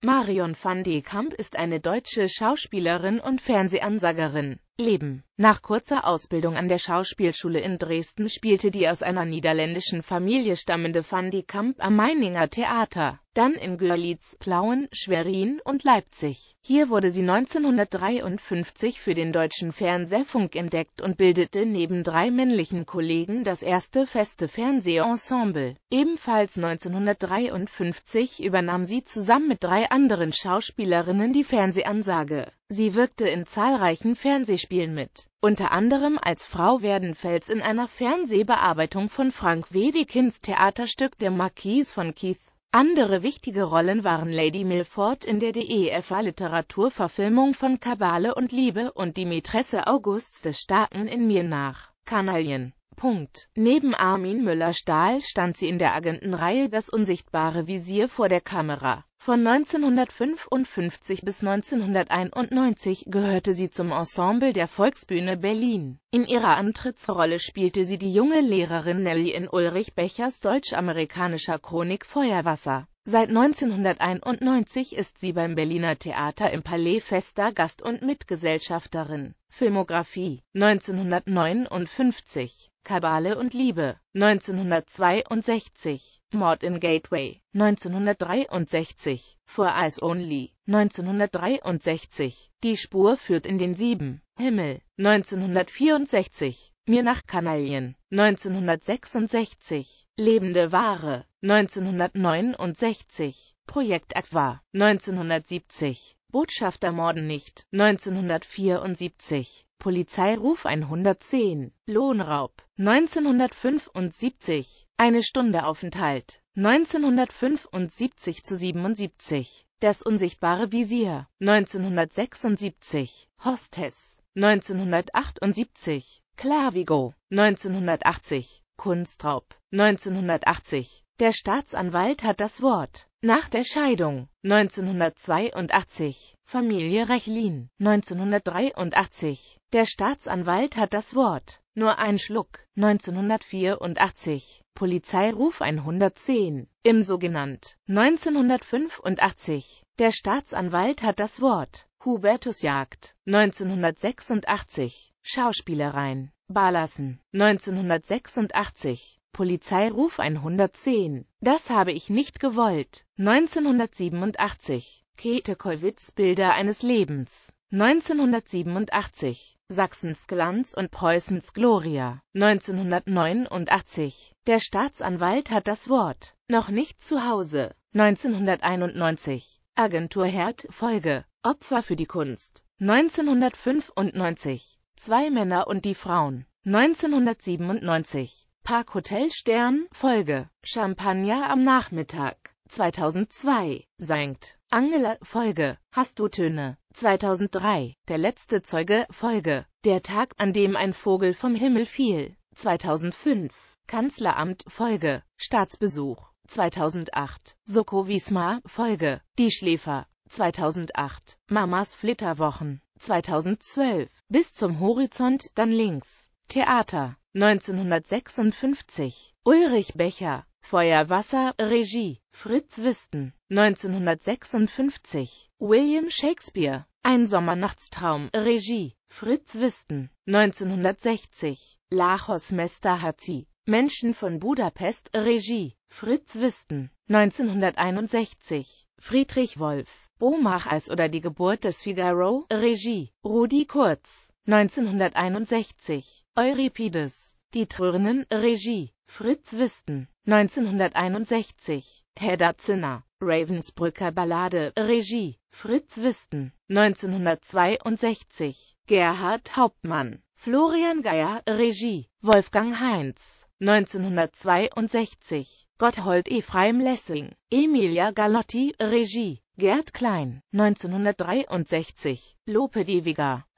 Marion van de Kamp ist eine deutsche Schauspielerin und Fernsehansagerin. Leben. Nach kurzer Ausbildung an der Schauspielschule in Dresden spielte die aus einer niederländischen Familie stammende Van Kamp am Meininger Theater, dann in Görlitz, Plauen, Schwerin und Leipzig. Hier wurde sie 1953 für den deutschen Fernsehfunk entdeckt und bildete neben drei männlichen Kollegen das erste feste Fernsehensemble. Ebenfalls 1953 übernahm sie zusammen mit drei anderen Schauspielerinnen die Fernsehansage Sie wirkte in zahlreichen Fernsehspielen mit, unter anderem als Frau Werdenfels in einer Fernsehbearbeitung von Frank Wedekins Theaterstück Der Marquis von Keith. Andere wichtige Rollen waren Lady Milford in der DEFA-Literaturverfilmung von Kabale und Liebe und die Mätresse Augusts des Starken in mir nach. Kanalien. Punkt. Neben Armin Müller-Stahl stand sie in der Agentenreihe Das unsichtbare Visier vor der Kamera. Von 1955 bis 1991 gehörte sie zum Ensemble der Volksbühne Berlin. In ihrer Antrittsrolle spielte sie die junge Lehrerin Nelly in Ulrich Bechers deutsch-amerikanischer Chronik Feuerwasser. Seit 1991 ist sie beim Berliner Theater im Palais fester Gast und Mitgesellschafterin. Filmografie 1959 Kabale und Liebe 1962, Mord in Gateway 1963, For Eyes Only 1963, Die Spur führt in den Sieben, Himmel 1964, Mir nach Kanaillen 1966, Lebende Ware 1969, Projekt Aqua 1970 Botschafter morden nicht. 1974. Polizeiruf 110. Lohnraub. 1975. Eine Stunde Aufenthalt. 1975 zu 77. Das unsichtbare Visier. 1976. Hostess. 1978. Clavigo. 1980. Kunstraub. 1980. Der Staatsanwalt hat das Wort. Nach der Scheidung 1982 Familie Rechlin 1983 Der Staatsanwalt hat das Wort. Nur ein Schluck 1984 Polizeiruf 110 im sogenannt 1985 Der Staatsanwalt hat das Wort. Hubertus Jagd 1986 Schauspielereien Barlassen 1986 Polizeiruf 110. Das habe ich nicht gewollt. 1987. Käthe Kollwitz Bilder eines Lebens. 1987. Sachsens Glanz und Preußens Gloria. 1989. Der Staatsanwalt hat das Wort. Noch nicht zu Hause. 1991. Agentur Herd Folge. Opfer für die Kunst. 1995. Zwei Männer und die Frauen. 1997. Parkhotel Stern, Folge, Champagner am Nachmittag, 2002, Sankt, Angela, Folge, Hast du Töne, 2003, Der letzte Zeuge, Folge, Der Tag, an dem ein Vogel vom Himmel fiel, 2005, Kanzleramt, Folge, Staatsbesuch, 2008, Soko Wismar, Folge, Die Schläfer, 2008, Mamas Flitterwochen, 2012, Bis zum Horizont, dann links, Theater, 1956 Ulrich Becher Feuerwasser, Regie Fritz Wisten 1956 William Shakespeare Ein Sommernachtstraum, Regie Fritz Wisten 1960 Lachos Mesterhazi Menschen von Budapest, Regie Fritz Wisten 1961 Friedrich Wolf Bomach als oder die Geburt des Figaro, Regie Rudi Kurz 1961, Euripides, Die Trönen, Regie, Fritz Wisten, 1961, Hedda Zinner, Ravensbrücker Ballade, Regie, Fritz Wisten, 1962, Gerhard Hauptmann, Florian Geier, Regie, Wolfgang Heinz, 1962, Gotthold Ephraim Lessing, Emilia Galotti, Regie, Gerd Klein, 1963, Lope de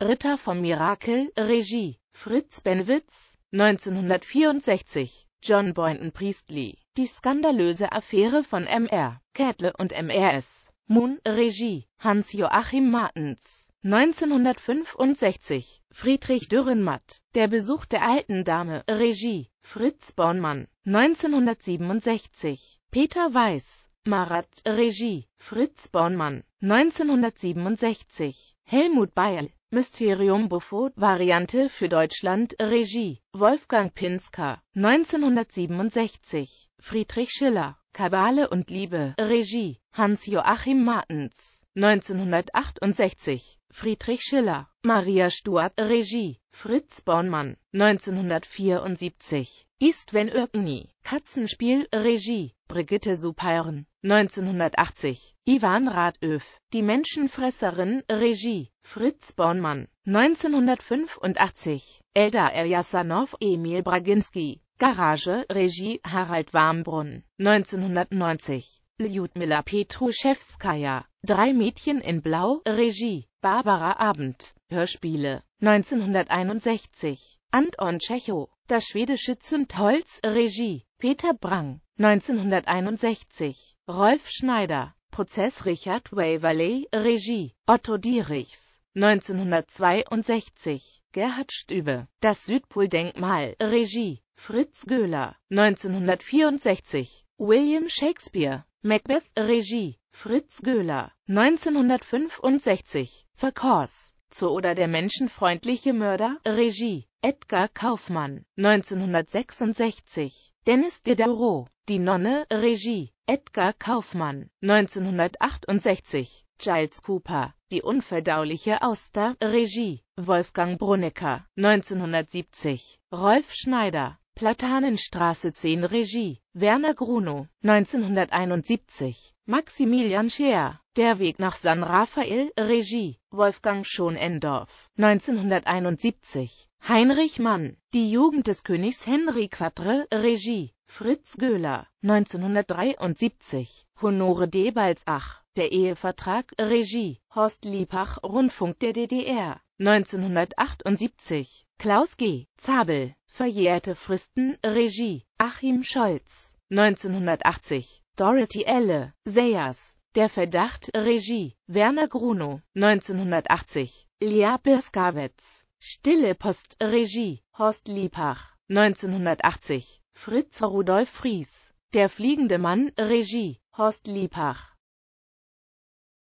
Ritter vom Mirakel, Regie, Fritz Benwitz, 1964, John Boynton Priestley, Die skandalöse Affäre von Mr. Kettle und MRS, Moon, Regie, Hans-Joachim Martens, 1965 Friedrich Dürrenmatt, der Besuch der alten Dame, Regie, Fritz Bornmann, 1967, Peter Weiß, Marat, Regie, Fritz Bornmann, 1967, Helmut Beil, Mysterium Buffo, Variante für Deutschland, Regie, Wolfgang Pinsker, 1967, Friedrich Schiller, Kabale und Liebe, Regie, Hans-Joachim Martens, 1968, Friedrich Schiller, Maria Stuart, Regie, Fritz Bornmann, 1974, Istven Örgny, Katzenspiel, Regie, Brigitte Supeiren, 1980, Ivan Radöf, Die Menschenfresserin, Regie, Fritz Bornmann, 1985, Elda Erjasanow, Emil Braginski, Garage, Regie, Harald Warmbrunn, 1990, Ljudmila Petruschewskaja, Drei Mädchen in Blau, Regie, Barbara Abend, Hörspiele, 1961, Anton Tschechow, Das schwedische Zündholz, Regie, Peter Brang, 1961, Rolf Schneider, Prozess Richard Waverley, Regie, Otto Dierichs, 1962, Gerhard Stübe, Das Südpoldenkmal, Regie, Fritz Göhler, 1964, William Shakespeare, Macbeth, Regie, Fritz Göhler, 1965, Verkors, zu oder der menschenfreundliche Mörder, Regie, Edgar Kaufmann, 1966, Dennis Diderot, Die Nonne, Regie, Edgar Kaufmann, 1968, Giles Cooper, Die unverdauliche Auster, Regie, Wolfgang Brunecker, 1970, Rolf Schneider, Platanenstraße 10 Regie, Werner Grunow, 1971, Maximilian Scheer. Der Weg nach San Rafael, Regie, Wolfgang Schonendorf, 1971. Heinrich Mann. Die Jugend des Königs Henri Quatre, Regie, Fritz Göhler, 1973. Honore D. Balzach. Der Ehevertrag, Regie, Horst Liebach, Rundfunk der DDR, 1978. Klaus G. Zabel. Verjährte Fristen, Regie, Achim Scholz, 1980. Dorothy Elle, Sayers, Der Verdacht, Regie, Werner Grunow, 1980, Liape Skawetz, Stille Post, Regie, Horst Liebach, 1980, Fritz Rudolf Fries, Der fliegende Mann, Regie, Horst Liebach.